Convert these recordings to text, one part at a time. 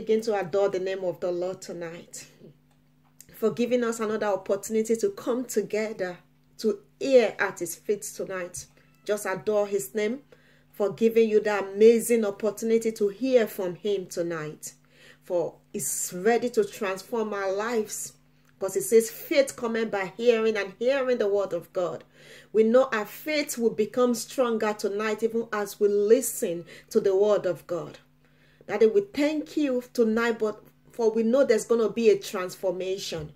begin to adore the name of the Lord tonight for giving us another opportunity to come together to hear at his feet tonight. Just adore his name for giving you that amazing opportunity to hear from him tonight. For he's ready to transform our lives. Because it says faith comes by hearing and hearing the word of God. We know our faith will become stronger tonight even as we listen to the word of God. Daddy, we thank you tonight, but for we know there's going to be a transformation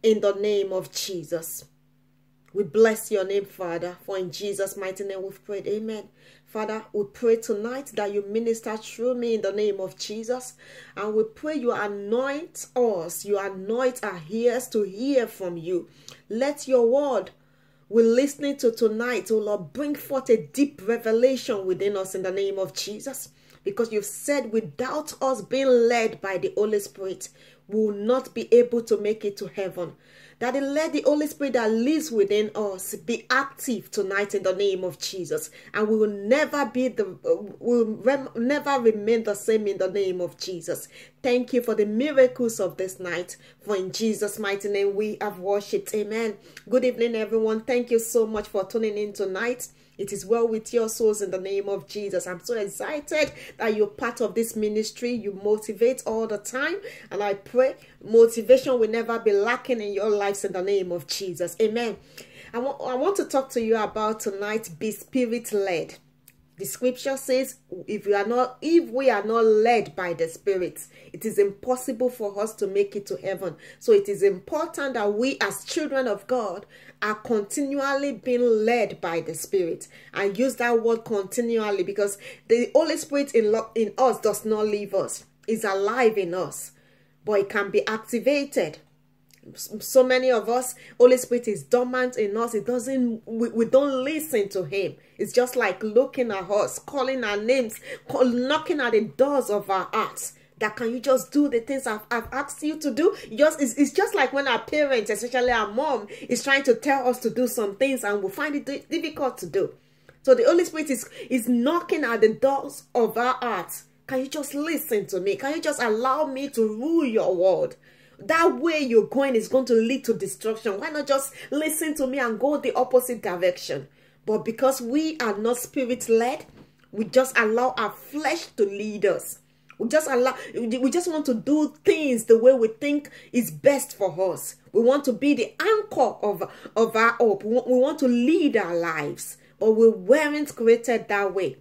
in the name of Jesus. We bless your name, Father, for in Jesus' mighty name we've prayed. Amen. Father, we pray tonight that you minister through me in the name of Jesus. And we pray you anoint us, you anoint our ears to hear from you. Let your word we're listening to tonight, oh Lord, bring forth a deep revelation within us in the name of Jesus because you've said without us being led by the Holy Spirit, we will not be able to make it to heaven. Daddy, let the Holy Spirit that lives within us be active tonight in the name of Jesus. And we will never be the, will rem, never remain the same in the name of Jesus. Thank you for the miracles of this night. For in Jesus' mighty name we have worshipped. Amen. Good evening, everyone. Thank you so much for tuning in tonight. It is well with your souls in the name of Jesus. I'm so excited that you're part of this ministry. You motivate all the time. And I pray motivation will never be lacking in your lives in the name of Jesus. Amen. I, want to talk to you about tonight be spirit led the scripture says if we are not if we are not led by the spirit it is impossible for us to make it to heaven so it is important that we as children of god are continually being led by the spirit i use that word continually because the holy spirit in, in us does not leave us is alive in us but it can be activated so many of us holy spirit is dormant in us it doesn't we, we don't listen to him it's just like looking at us calling our names call, knocking at the doors of our hearts that can you just do the things I've, I've asked you to do just it's, it's just like when our parents especially our mom is trying to tell us to do some things and we find it difficult to do so the holy spirit is is knocking at the doors of our hearts can you just listen to me can you just allow me to rule your world that way you're going is going to lead to destruction. Why not just listen to me and go the opposite direction? But because we are not spirit led, we just allow our flesh to lead us. We just allow we just want to do things the way we think is best for us. We want to be the anchor of, of our hope. We want to lead our lives. But we weren't created that way.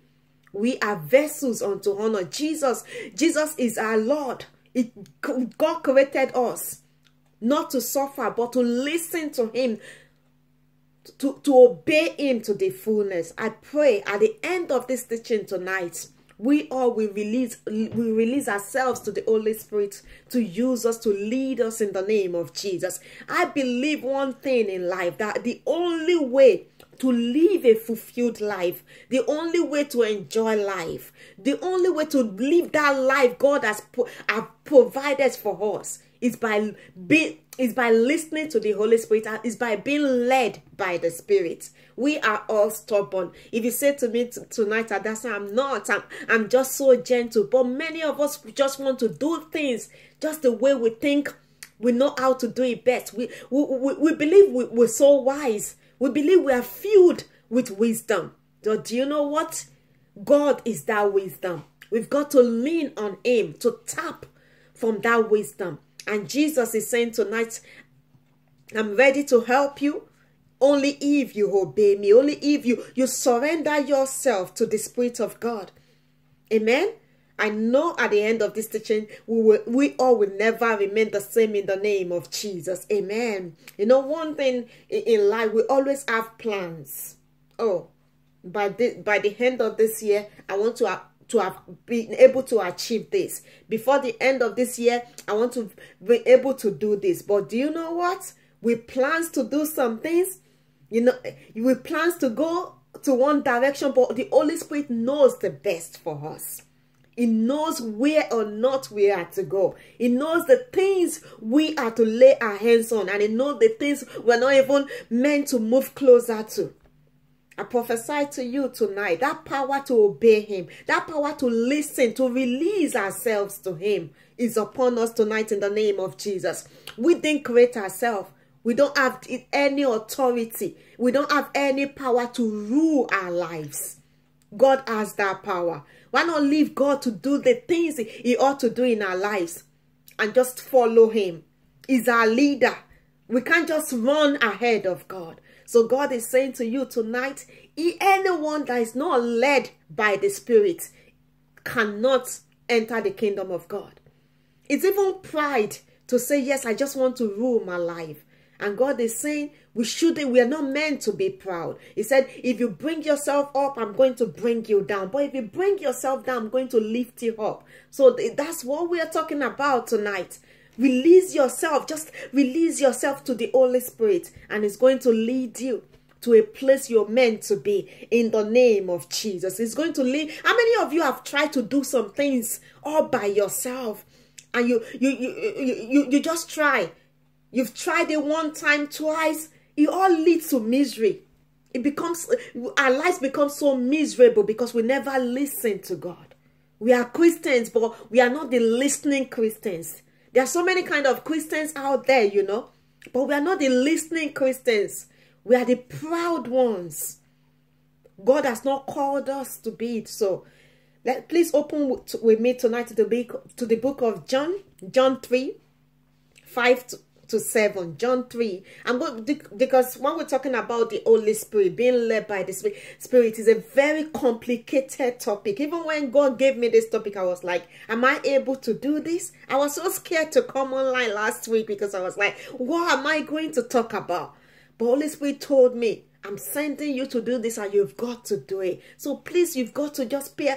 We are vessels unto honor. Jesus, Jesus is our Lord. It, God created us not to suffer, but to listen to Him, to, to obey Him to the fullness. I pray at the end of this teaching tonight, we all will release we release ourselves to the holy spirit to use us to lead us in the name of jesus i believe one thing in life that the only way to live a fulfilled life, the only way to enjoy life, the only way to live that life God has, provided for us is by being is by listening to the Holy Spirit and is by being led by the Spirit. We are all stubborn. If you say to me tonight, Adasa, I'm not, I'm, I'm just so gentle. But many of us just want to do things just the way we think we know how to do it best. We, we, we, we believe we, we're so wise we believe we are filled with wisdom. But do you know what? God is that wisdom. We've got to lean on Him to tap from that wisdom. And Jesus is saying tonight, I'm ready to help you only if you obey me, only if you, you surrender yourself to the Spirit of God. Amen. I know at the end of this teaching, we, will, we all will never remain the same in the name of Jesus. Amen. You know, one thing in life, we always have plans. Oh, by the, by the end of this year, I want to have, to have been able to achieve this. Before the end of this year, I want to be able to do this. But do you know what? We plans to do some things. You know, we plans to go to one direction, but the Holy Spirit knows the best for us. He knows where or not we are to go. He knows the things we are to lay our hands on, and He knows the things we're not even meant to move closer to. I prophesy to you tonight that power to obey Him, that power to listen, to release ourselves to Him is upon us tonight in the name of Jesus. We didn't create ourselves. We don't have any authority. We don't have any power to rule our lives. God has that power. Why not leave God to do the things he ought to do in our lives and just follow him? He's our leader. We can't just run ahead of God. So God is saying to you tonight, anyone that is not led by the Spirit cannot enter the kingdom of God. It's even pride to say, yes, I just want to rule my life. And God is saying, we shouldn't, we are not meant to be proud. He said, if you bring yourself up, I'm going to bring you down. But if you bring yourself down, I'm going to lift you up. So that's what we are talking about tonight. Release yourself, just release yourself to the Holy Spirit, and it's going to lead you to a place you're meant to be in the name of Jesus. It's going to lead. How many of you have tried to do some things all by yourself? And you you you you, you, you just try You've tried it one time, twice. It all leads to misery. It becomes, our lives become so miserable because we never listen to God. We are Christians, but we are not the listening Christians. There are so many kind of Christians out there, you know, but we are not the listening Christians. We are the proud ones. God has not called us to be it. So let please open with me tonight to the book to the book of John, John 3, 5 to, to 7 john 3 i'm going because when we're talking about the holy spirit being led by the spirit spirit is a very complicated topic even when god gave me this topic i was like am i able to do this i was so scared to come online last week because i was like what am i going to talk about but holy spirit told me I'm sending you to do this and you've got to do it. So please, you've got to just pay,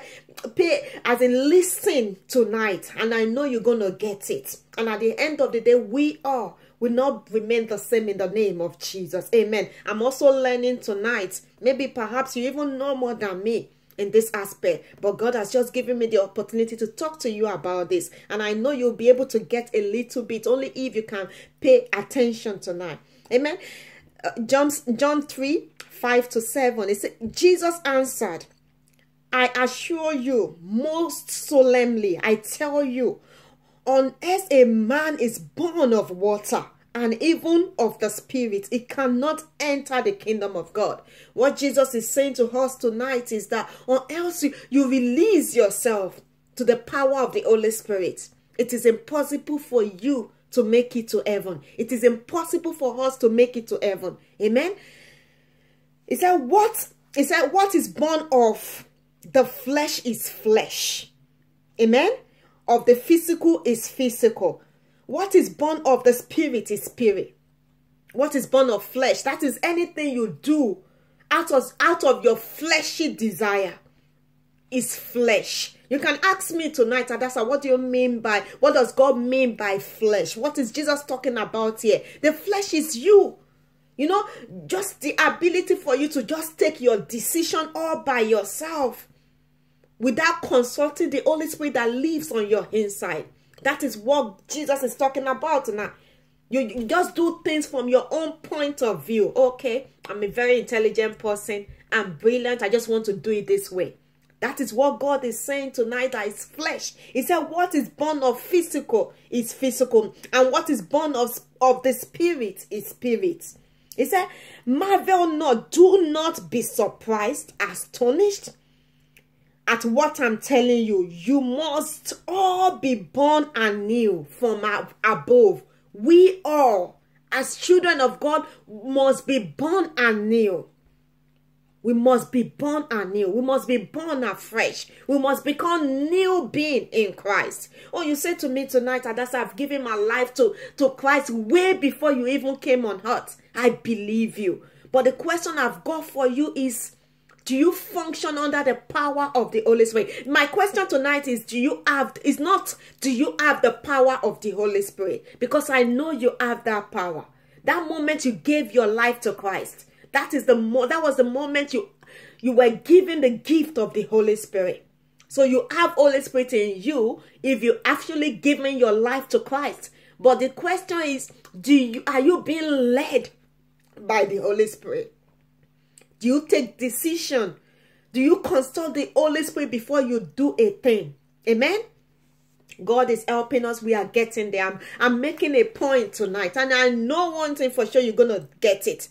pay as in listen tonight. And I know you're going to get it. And at the end of the day, we are will not remain the same in the name of Jesus. Amen. I'm also learning tonight. Maybe perhaps you even know more than me in this aspect. But God has just given me the opportunity to talk to you about this. And I know you'll be able to get a little bit only if you can pay attention tonight. Amen. Uh, John, John 3 5 to 7. It says, Jesus answered, I assure you, most solemnly, I tell you, unless a man is born of water and even of the Spirit, he cannot enter the kingdom of God. What Jesus is saying to us tonight is that unless you, you release yourself to the power of the Holy Spirit, it is impossible for you to make it to heaven. It is impossible for us to make it to heaven. Amen. Is said, what? He said, what is born of the flesh is flesh. Amen. Of the physical is physical. What is born of the spirit is spirit. What is born of flesh? That is anything you do out of, out of your fleshy desire is flesh. You can ask me tonight, Adasa, what do you mean by, what does God mean by flesh? What is Jesus talking about here? The flesh is you. You know, just the ability for you to just take your decision all by yourself without consulting the Holy Spirit that lives on your inside. That is what Jesus is talking about now. You, just do things from your own point of view. Okay, I'm a very intelligent person. I'm brilliant. I just want to do it this way. That is what God is saying tonight that is flesh. He said, What is born of physical is physical, and what is born of, of the spirit is spirit. He said, Marvel not, do not be surprised, astonished at what I'm telling you. You must all be born anew from above. We all, as children of God, must be born anew. We must be born anew. We must be born afresh. We must become new being in Christ. Oh, you say to me tonight, Adasa, I've given my life to, to Christ way before you even came on earth. I believe you. But the question I've got for you is, do you function under the power of the Holy Spirit? My question tonight is do you have is not do you have the power of the Holy Spirit? Because I know you have that power. That moment you gave your life to Christ, that is the mo that was the moment you you were given the gift of the Holy Spirit. So you have Holy Spirit in you if you actually given your life to Christ. But the question is, do you are you being led by the Holy Spirit? Do you take decision? Do you consult the Holy Spirit before you do a thing? Amen. God is helping us. We are getting there. I'm, I'm making a point tonight. And I know one thing for sure you're going to get it.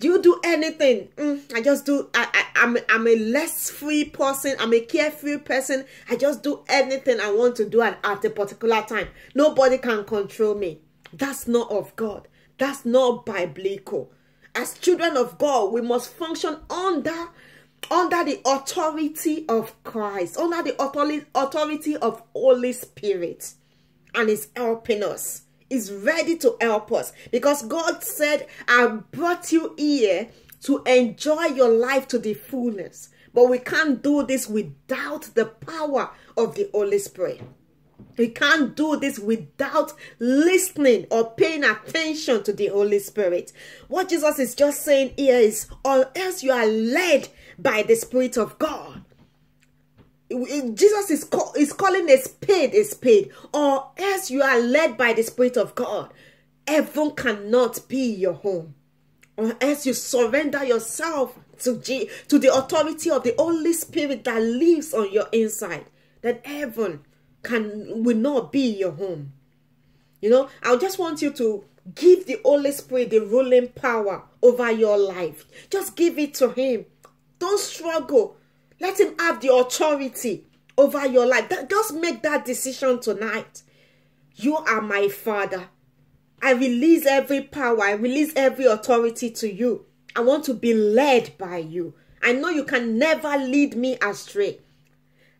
Do you do anything? Mm, I just do. I, I, I'm, I'm a less free person. I'm a carefree person. I just do anything I want to do at, at a particular time. Nobody can control me. That's not of God. That's not biblical. As children of God, we must function under under the authority of Christ, under the authority of Holy Spirit, and is helping us is ready to help us because God said, I brought you here to enjoy your life to the fullness. But we can't do this without the power of the Holy Spirit. We can't do this without listening or paying attention to the Holy Spirit. What Jesus is just saying here is, or else you are led by the Spirit of God. Jesus is, call, is calling a spade a spade, or as you are led by the Spirit of God. Heaven cannot be your home, or as you surrender yourself to, G, to the authority of the Holy Spirit that lives on your inside. That heaven can will not be your home. You know, I just want you to give the Holy Spirit the ruling power over your life. Just give it to Him. Don't struggle let him have the authority over your life. That, just make that decision tonight. You are my father. I release every power. I release every authority to you. I want to be led by you. I know you can never lead me astray.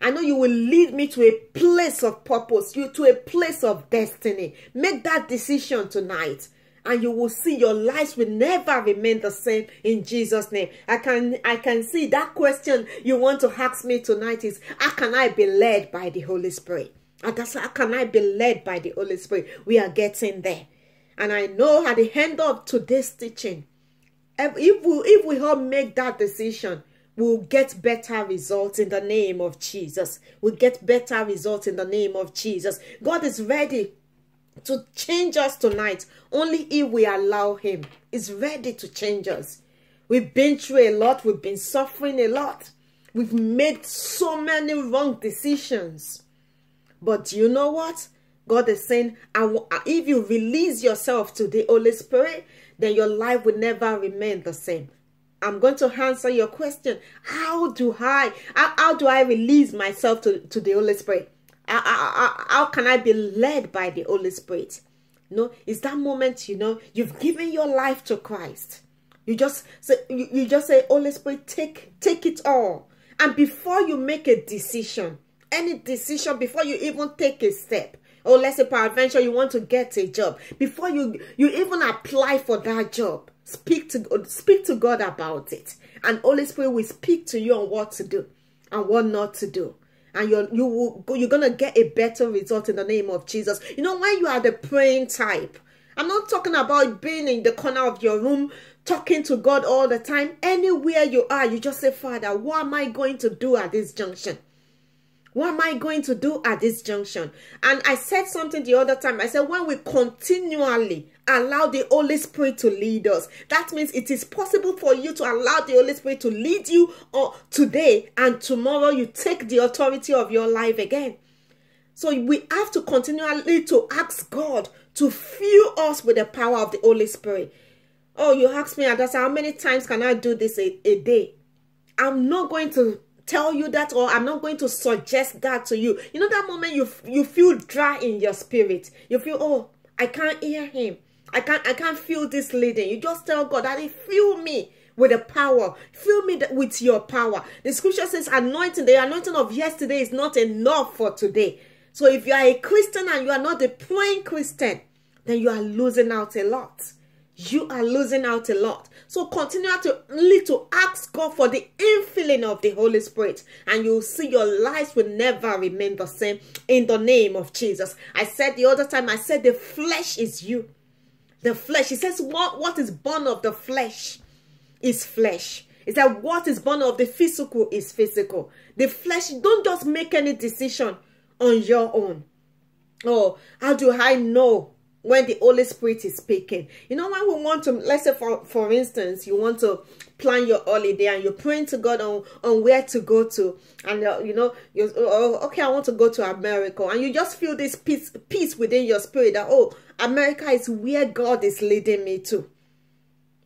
I know you will lead me to a place of purpose, you to a place of destiny. Make that decision tonight and you will see your lives will never remain the same in Jesus name I can I can see that question you want to ask me tonight is how can I be led by the Holy Spirit and that's how can I be led by the Holy Spirit we are getting there and I know at the end of today's teaching if we, if we all make that decision we'll get better results in the name of Jesus. We'll get better results in the name of Jesus. God is ready to change us tonight. Only if we allow him. He's ready to change us. We've been through a lot. We've been suffering a lot. We've made so many wrong decisions. But you know what? God is saying, if you release yourself to the Holy Spirit, then your life will never remain the same. I'm going to answer your question. How do I, how, how do I release myself to, to the Holy Spirit? how can I be led by the Holy Spirit? no, it's that moment, you know, you've given your life to Christ. You just say, you, you just say, Holy Spirit, take, take it all. And before you make a decision, any decision, before you even take a step, or oh, let's say adventure, you want to get a job, before you, you even apply for that job, speak to, speak to God about it. And Holy Spirit will speak to you on what to do and what not to do and you're you will go, you're gonna get a better result in the name of jesus you know when you are the praying type i'm not talking about being in the corner of your room talking to god all the time anywhere you are you just say father what am i going to do at this junction what am I going to do at this junction? And I said something the other time. I said, when we continually allow the Holy Spirit to lead us. That means it is possible for you to allow the Holy Spirit to lead you or today and tomorrow you take the authority of your life again. So we have to continually to ask God to fill us with the power of the Holy Spirit. Oh, you ask me, Adasa, how many times can I do this a, a day? I'm not going to tell you that or i'm not going to suggest that to you you know that moment you you feel dry in your spirit you feel oh i can't hear him I can't, I can't feel this leading. You just tell God, Daddy, fill me with the power. Fill me with your power. The scripture says anointing. The anointing of yesterday is not enough for today. So if you are a Christian and you are not a praying Christian, then you are losing out a lot. You are losing out a lot. So continue to need to ask God for the infilling of the Holy Spirit, and you'll see your life will never remain the same in the name of Jesus. I said the other time, I said the flesh is you the flesh. It says, what, what is born of the flesh is flesh. It's that what is born of the physical is physical. The flesh, don't just make any decision on your own. Oh, how do I know when the Holy Spirit is speaking. You know, when we want to, let's say for, for instance, you want to plan your holiday and you're praying to God on, on where to go to. And, uh, you know, you oh, okay, I want to go to America. And you just feel this peace, peace within your spirit that, oh, America is where God is leading me to.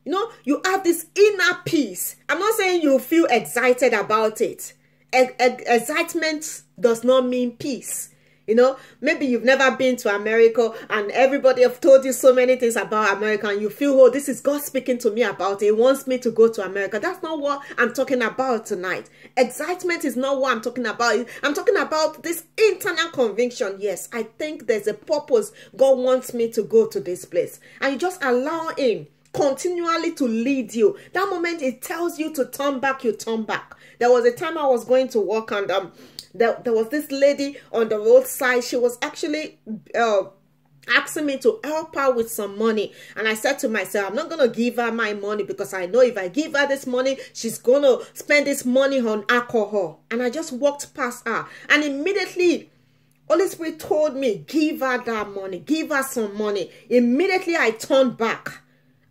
You know, you have this inner peace. I'm not saying you feel excited about it. E excitement does not mean peace you know, maybe you've never been to America and everybody have told you so many things about America and you feel, oh, this is God speaking to me about it. He wants me to go to America. That's not what I'm talking about tonight. Excitement is not what I'm talking about. I'm talking about this internal conviction. Yes, I think there's a purpose. God wants me to go to this place. And you just allow him continually to lead you. That moment it tells you to turn back, you turn back. There was a time I was going to work and um, there, there was this lady on the roadside. She was actually uh, asking me to help her with some money and i said to myself i'm not gonna give her my money because i know if i give her this money she's gonna spend this money on alcohol and i just walked past her and immediately holy spirit told me give her that money give her some money immediately i turned back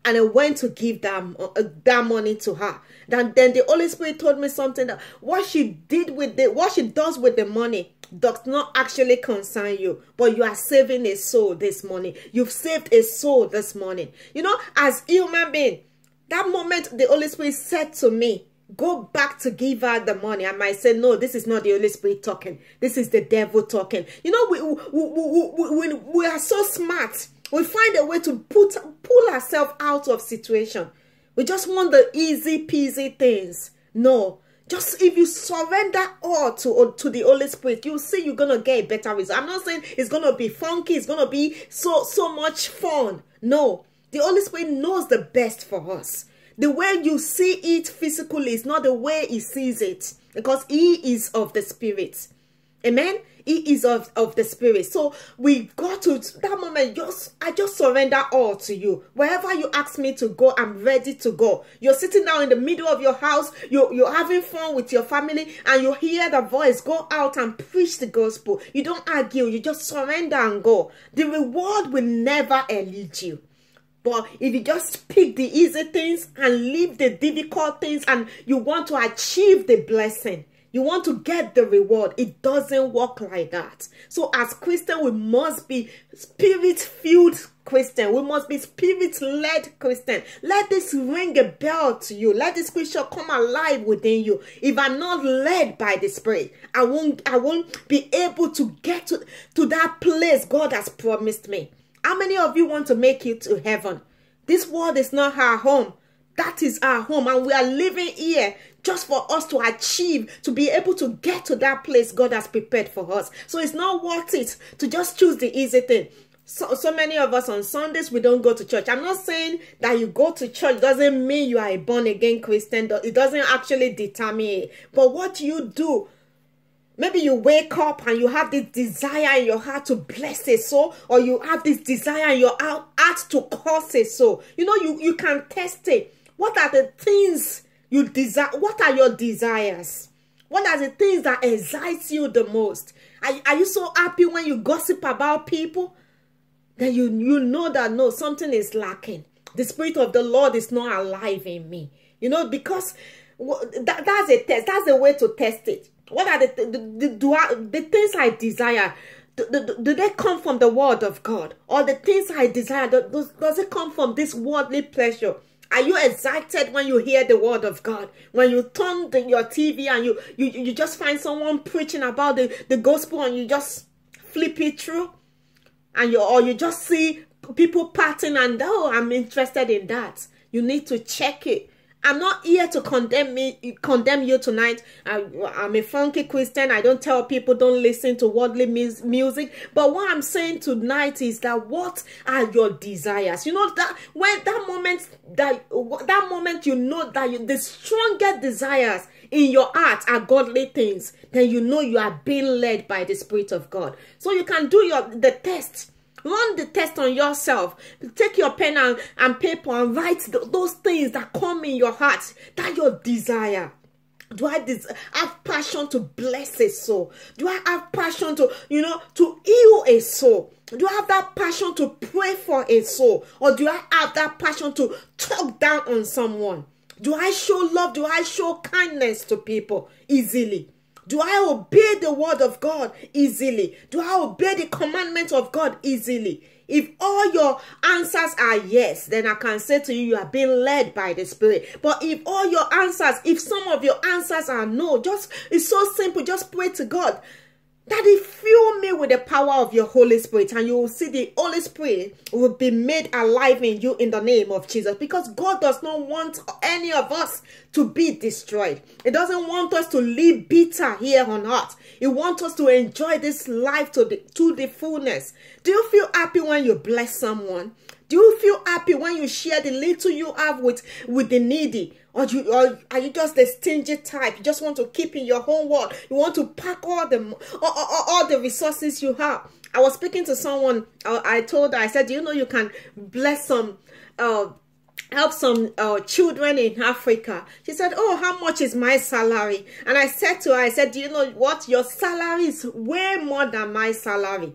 and I went to give that, uh, that money to her. Then, then the Holy Spirit told me something that what she did with the, what she does with the money does not actually concern you, but you are saving a soul this morning. You've saved a soul this morning. You know, as human being, that moment the Holy Spirit said to me, go back to give her the money. I might say, no, this is not the Holy Spirit talking. This is the devil talking. You know, we, we, we, we, we, we are so smart we find a way to put pull ourselves out of situation. We just want the easy peasy things. No. Just if you surrender all to, to the Holy Spirit, you see you're gonna get a better result. I'm not saying it's gonna be funky, it's gonna be so so much fun. No, the Holy Spirit knows the best for us. The way you see it physically is not the way he sees it, because he is of the spirit. Amen. He is of, of the spirit. So we got to that moment. Just I just surrender all to you. Wherever you ask me to go, I'm ready to go. You're sitting down in the middle of your house, you you're having fun with your family, and you hear the voice. Go out and preach the gospel. You don't argue, you just surrender and go. The reward will never elude you. But if you just pick the easy things and leave the difficult things and you want to achieve the blessing, you want to get the reward. It doesn't work like that. So as Christian, we must be spirit-filled Christian. We must be spirit-led Christian. Let this ring a bell to you. Let this scripture come alive within you. If I'm not led by the Spirit, I won't, I won't be able to get to, to that place God has promised me. How many of you want to make it to heaven? This world is not our home. That is our home, and we are living here just for us to achieve, to be able to get to that place God has prepared for us. So it's not worth it to just choose the easy thing. So, so many of us on Sundays, we don't go to church. I'm not saying that you go to church doesn't mean you are a born again Christian. It doesn't actually determine it. But what you do Maybe you wake up and you have this desire in your heart to bless a soul, or you have this desire in your heart to curse a soul. You know, you, you can test it. What are the things you desire? What are your desires? What are the things that excites you the most? Are, are you so happy when you gossip about people? Then you, you know that no, something is lacking. The Spirit of the Lord is not alive in me. You know, because that, that's a test. That's a way to test it. What are the, the, the, do I, the things I desire? Do, do, do, they come from the word of God? Or the things I desire, does, does it come from this worldly pleasure? Are you excited when you hear the word of God? When you turn the, your TV and you, you you just find someone preaching about the, the gospel and you just flip it through and you or you just see people parting and oh I'm interested in that. You need to check it. I'm not here to condemn me, condemn you tonight. I, am a funky Christian. I don't tell people don't listen to worldly music. But what I'm saying tonight is that what are your desires? You know that when that moment that that moment you know that you, the strongest desires in your heart are godly things, then you know you are being led by the Spirit of God. So you can do your the test Run the test on yourself. Take your pen and, and paper and write th those things that come in your heart, that your desire. Do I have passion to bless a soul? Do I have passion to, you know, to heal a soul? Do I have that passion to pray for a soul? Or do I have that passion to talk down on someone? Do I show love? Do I show kindness to people easily? Do I obey the word of God easily? Do I obey the commandment of God easily? If all your answers are yes, then I can say to you, you are being led by the Spirit. But if all your answers, if some of your answers are no, just it's so simple, just pray to God Daddy, fill me with the power of your Holy Spirit, and you will see the Holy Spirit will be made alive in you in the name of Jesus. Because God does not want any of us to be destroyed. He doesn't want us to live bitter here on earth. He wants us to enjoy this life to the, to the fullness. Do you feel happy when you bless someone? Do you feel happy when you share the little you have with, with the needy? Or, you, or are you just the stingy type? You just want to keep in your home world. You want to pack all the all, all, all the resources you have. I was speaking to someone. Uh, I told her, I said, you know, you can bless some, uh, help some uh, children in Africa. She said, oh, how much is my salary? And I said to her, I said, do you know what? Your salary is way more than my salary.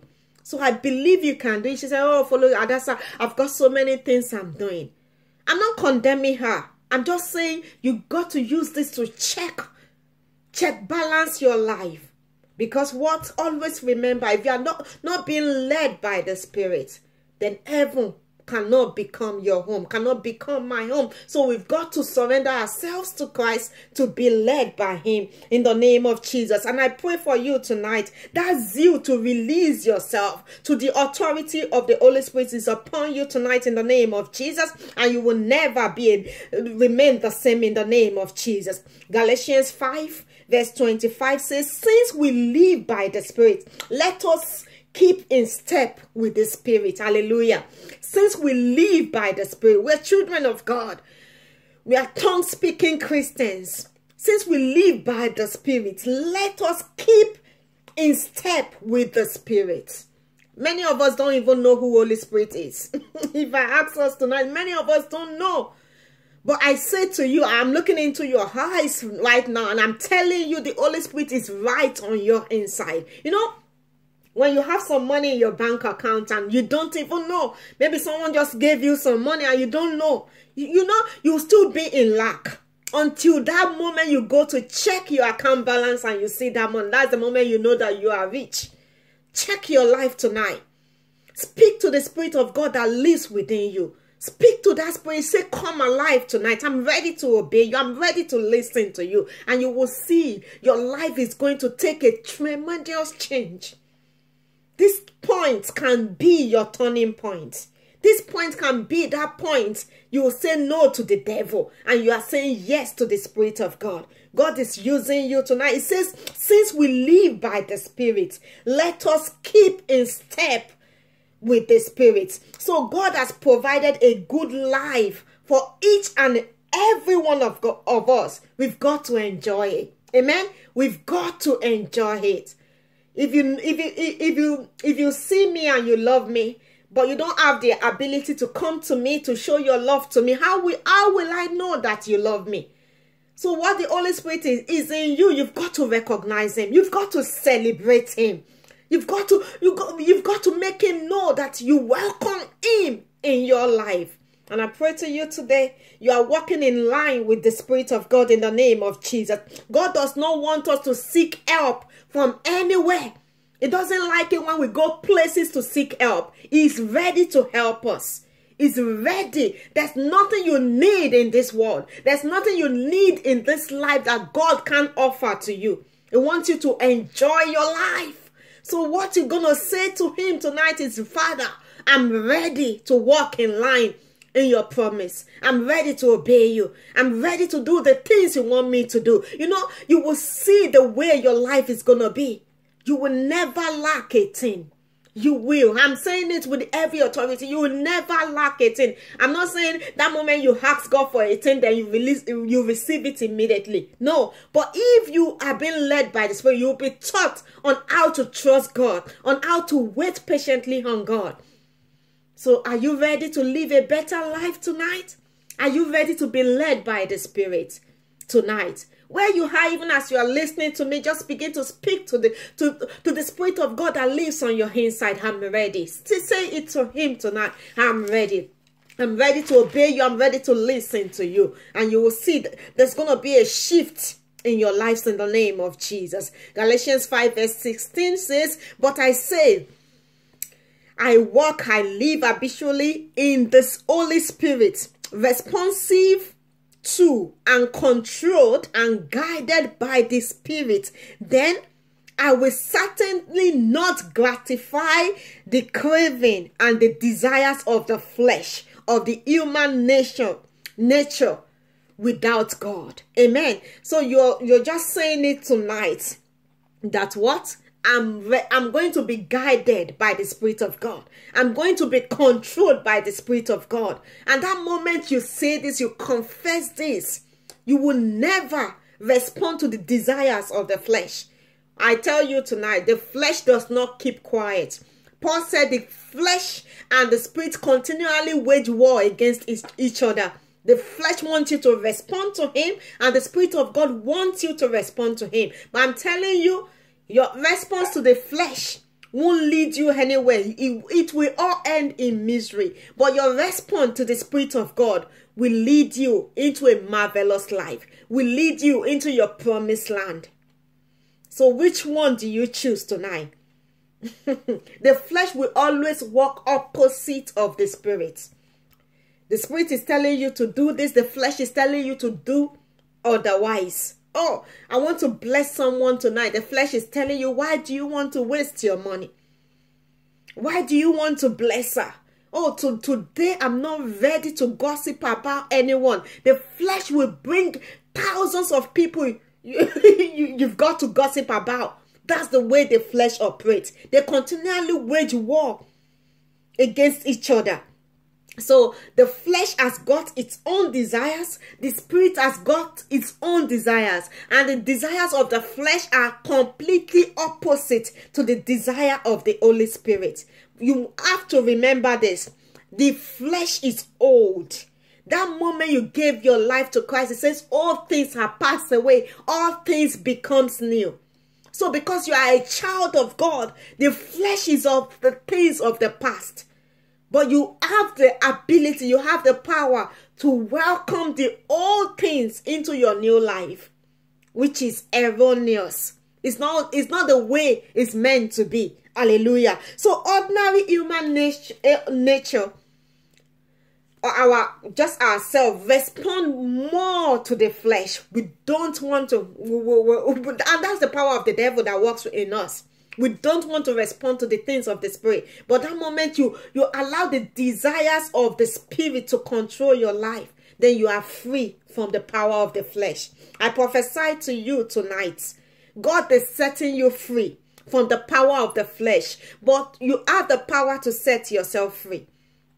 So I believe you can do it. She said, Oh, follow Adasa. I've got so many things I'm doing. I'm not condemning her. I'm just saying you got to use this to check, check balance your life. Because what always remember, if you are not, not being led by the Spirit, then heaven cannot become your home, cannot become my home. So we've got to surrender ourselves to Christ to be led by him in the name of Jesus. And I pray for you tonight that zeal to release yourself to the authority of the Holy Spirit is upon you tonight in the name of Jesus and you will never be remain the same in the name of Jesus. Galatians 5 verse 25 says, Since we live by the Spirit, let us keep in step with the Spirit. Hallelujah. Since we live by the Spirit, we're children of God. We are tongue speaking Christians. Since we live by the Spirit, let us keep in step with the Spirit. Many of us don't even know who Holy Spirit is. if I ask us tonight, many of us don't know. But I say to you, I'm looking into your eyes right now and I'm telling you the Holy Spirit is right on your inside. You know, when you have some money in your bank account and you don't even know maybe someone just gave you some money and you don't know you, you know you'll still be in lack until that moment you go to check your account balance and you see that money that's the moment you know that you are rich check your life tonight speak to the spirit of god that lives within you Speak to that spirit. Say, Come alive tonight. I'm ready to obey you. I'm ready to listen to you. And you will see your life is going to take a tremendous change. This point can be your turning point. This point can be that point you will say no to the devil and you are saying yes to the Spirit of God. God is using you tonight. It says, since we live by the Spirit, let us keep in step with the Spirit. So God has provided a good life for each and every one of, God, of us. We've got to enjoy it. Amen? We've got to enjoy it. If you if you if you if you see me and you love me, but you don't have the ability to come to me to show your love to me, how will how will I know that you love me? So what the Holy Spirit is is in you. You've got to recognize Him. You've got to celebrate Him. You've got to you got, you've got to make Him know that you welcome Him in your life. And I pray to you today, you are walking in line with the Spirit of God in the name of Jesus. God does not want us to seek help from anywhere. He doesn't like it when we go places to seek help. He's ready to help us. He's ready. There's nothing you need in this world. There's nothing you need in this life that God can offer to you. He wants you to enjoy your life. So what you're going to say to him tonight is, Father, I'm ready to walk in line in your promise. I'm ready to obey you. I'm ready to do the things you want me to do. You know, you will see the way your life is going to be. You will never lack a thing. You will. I'm saying it with every authority. You will never lack a thing. I'm not saying that moment you ask God for a thing, then you release, you receive it immediately. No. But if you are being led by the Spirit, you will be taught on how to trust God, on how to wait patiently on God so, are you ready to live a better life tonight? Are you ready to be led by the Spirit tonight? Where you are, even as you are listening to me, just begin to speak to the to, to the Spirit of God that lives on your inside. I'm ready. say it to Him tonight. I'm ready. I'm ready to obey you. I'm ready to listen to you. And you will see there's going to be a shift in your lives in the name of Jesus. Galatians 5 verse 16 says, But I say, I walk, I live habitually in this Holy Spirit, responsive to and controlled and guided by the Spirit, then I will certainly not gratify the craving and the desires of the flesh, of the human nature, nature without God. Amen. So you're you're just saying it tonight that what I'm I'm going to be guided by the spirit of God. I'm going to be controlled by the spirit of God. And that moment you say this, you confess this, you will never respond to the desires of the flesh. I tell you tonight, the flesh does not keep quiet. Paul said the flesh and the spirit continually wage war against each other. The flesh wants you to respond to him, and the spirit of God wants you to respond to him. But I'm telling you, your response to the flesh won't lead you anywhere. It, it will all end in misery. But your response to the Spirit of God will lead you into a marvelous life, will lead you into your promised land. So, which one do you choose tonight? the flesh will always walk opposite of the Spirit. The Spirit is telling you to do this, the flesh is telling you to do otherwise. Oh, I want to bless someone tonight. The flesh is telling you, why do you want to waste your money? Why do you want to bless her? Oh, to, today I'm not ready to gossip about anyone. The flesh will bring thousands of people you, you, you've got to gossip about. That's the way the flesh operates. They continually wage war against each other. So the flesh has got its own desires, the spirit has got its own desires, and the desires of the flesh are completely opposite to the desire of the Holy Spirit. You have to remember this. The flesh is old. That moment you gave your life to Christ, it says all things have passed away, all things becomes new. So because you are a child of God, the flesh is of the things of the past but you have the ability, you have the power to welcome the old things into your new life, which is erroneous. It's not, it's not the way it's meant to be. Hallelujah. So ordinary human eh, nature, or our just ourselves respond more to the flesh. We don't want to, we, we, we, and that's the power of the devil that works in us we don't want to respond to the things of the spirit but that moment you you allow the desires of the spirit to control your life then you are free from the power of the flesh i prophesy to you tonight god is setting you free from the power of the flesh but you have the power to set yourself free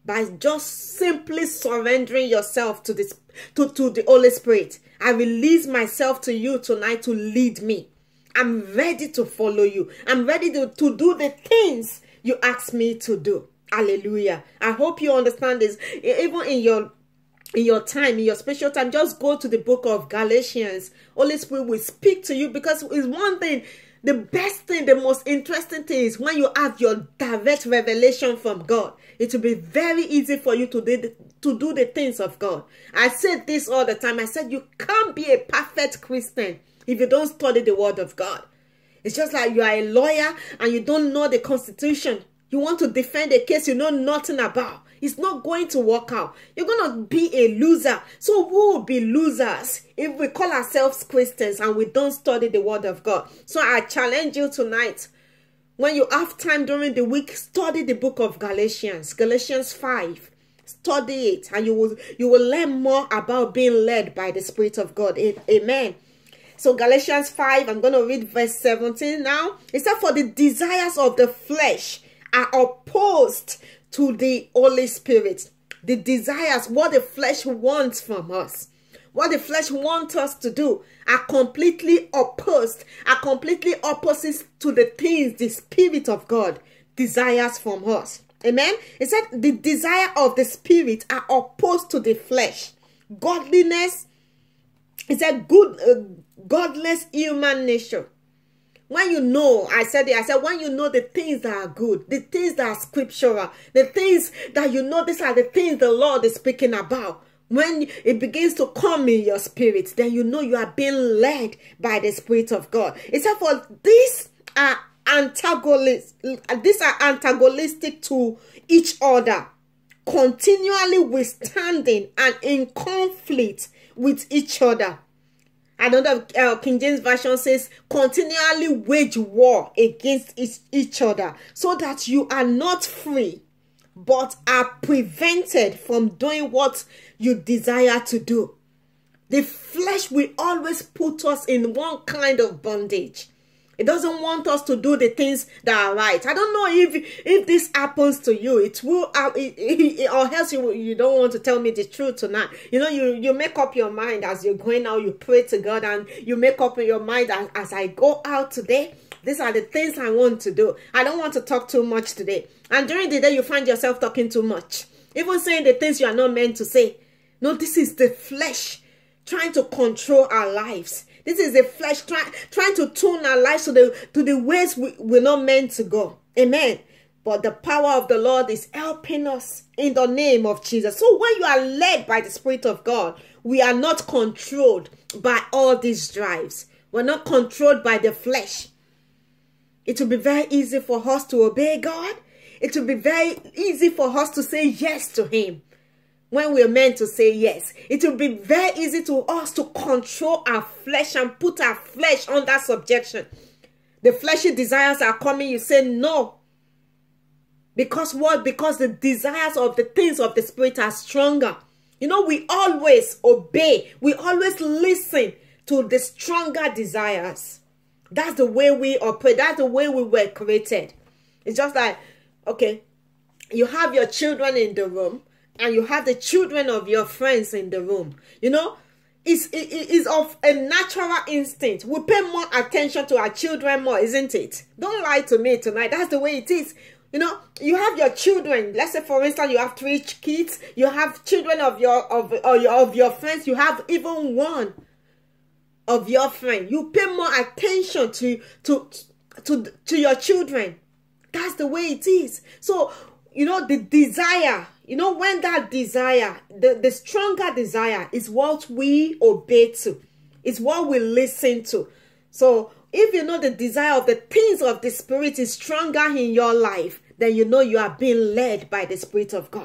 by just simply surrendering yourself to this to, to the holy spirit i release myself to you tonight to lead me I'm ready to follow you. I'm ready to, to do the things you asked me to do. Hallelujah. I hope you understand this. Even in your in your time, in your special time, just go to the book of Galatians. Holy Spirit will speak to you because it's one thing. The best thing, the most interesting thing is when you have your direct revelation from God, it will be very easy for you to do, the, to do the things of God. I said this all the time. I said, you can't be a perfect Christian if you don't study the word of God. It's just like you are a lawyer and you don't know the constitution. You want to defend a case you know nothing about. It's not going to work out. You're going to be a loser. So we will be losers if we call ourselves Christians and we don't study the word of God. So I challenge you tonight. When you have time during the week, study the book of Galatians, Galatians 5 study it and you will you will learn more about being led by the spirit of god amen so Galatians 5, I'm going to read verse 17 now. It said, for the desires of the flesh are opposed to the Holy Spirit. The desires, what the flesh wants from us, what the flesh wants us to do, are completely opposed, are completely opposite to the things the Spirit of God desires from us. Amen. It said the desire of the spirit are opposed to the flesh. Godliness, it said good uh, godless human nature. When you know, I said it, I said, when you know the things that are good, the things that are scriptural, the things that you know, these are the things the Lord is speaking about. When it begins to come in your spirit, then you know you are being led by the Spirit of God. Except for these are antagonist, these are antagonistic to each other, continually withstanding and in conflict with each other. Another uh, King James Version says, continually wage war against each, each other so that you are not free but are prevented from doing what you desire to do. The flesh will always put us in one kind of bondage. It doesn't want us to do the things that are right. I don't know if if this happens to you. It will, uh, it, it, or else you you don't want to tell me the truth tonight. You know, you you make up your mind as you're going out. You pray to God and you make up your mind as, as I go out today. These are the things I want to do. I don't want to talk too much today. And during the day, you find yourself talking too much, even saying the things you are not meant to say. No, this is the flesh trying to control our lives this is the flesh try, trying to tune our lives to the to the ways we, we're not meant to go. Amen. But the power of the Lord is helping us in the name of Jesus. So when you are led by the Spirit of God, we are not controlled by all these drives. We're not controlled by the flesh. It will be very easy for us to obey God. It will be very easy for us to say yes to Him when we're meant to say yes. It will be very easy to us to control our flesh and put our flesh under subjection. The fleshy desires are coming, you say no. Because what? Because the desires of the things of the spirit are stronger. You know, we always obey, we always listen to the stronger desires. That's the way we operate, that's the way we were created. It's just like, okay, you have your children in the room and you have the children of your friends in the room you know it's it's of a natural instinct we pay more attention to our children more isn't it don't lie to me tonight that's the way it is you know you have your children let's say for instance you have three kids you have children of your of your, of your friends you have even one of your friend you pay more attention to to to to your children that's the way it is so you know the desire you know, when that desire, the, the stronger desire is what we obey to, is what we listen to. So if you know the desire of the things of the spirit is stronger in your life, then you know you are being led by the spirit of God.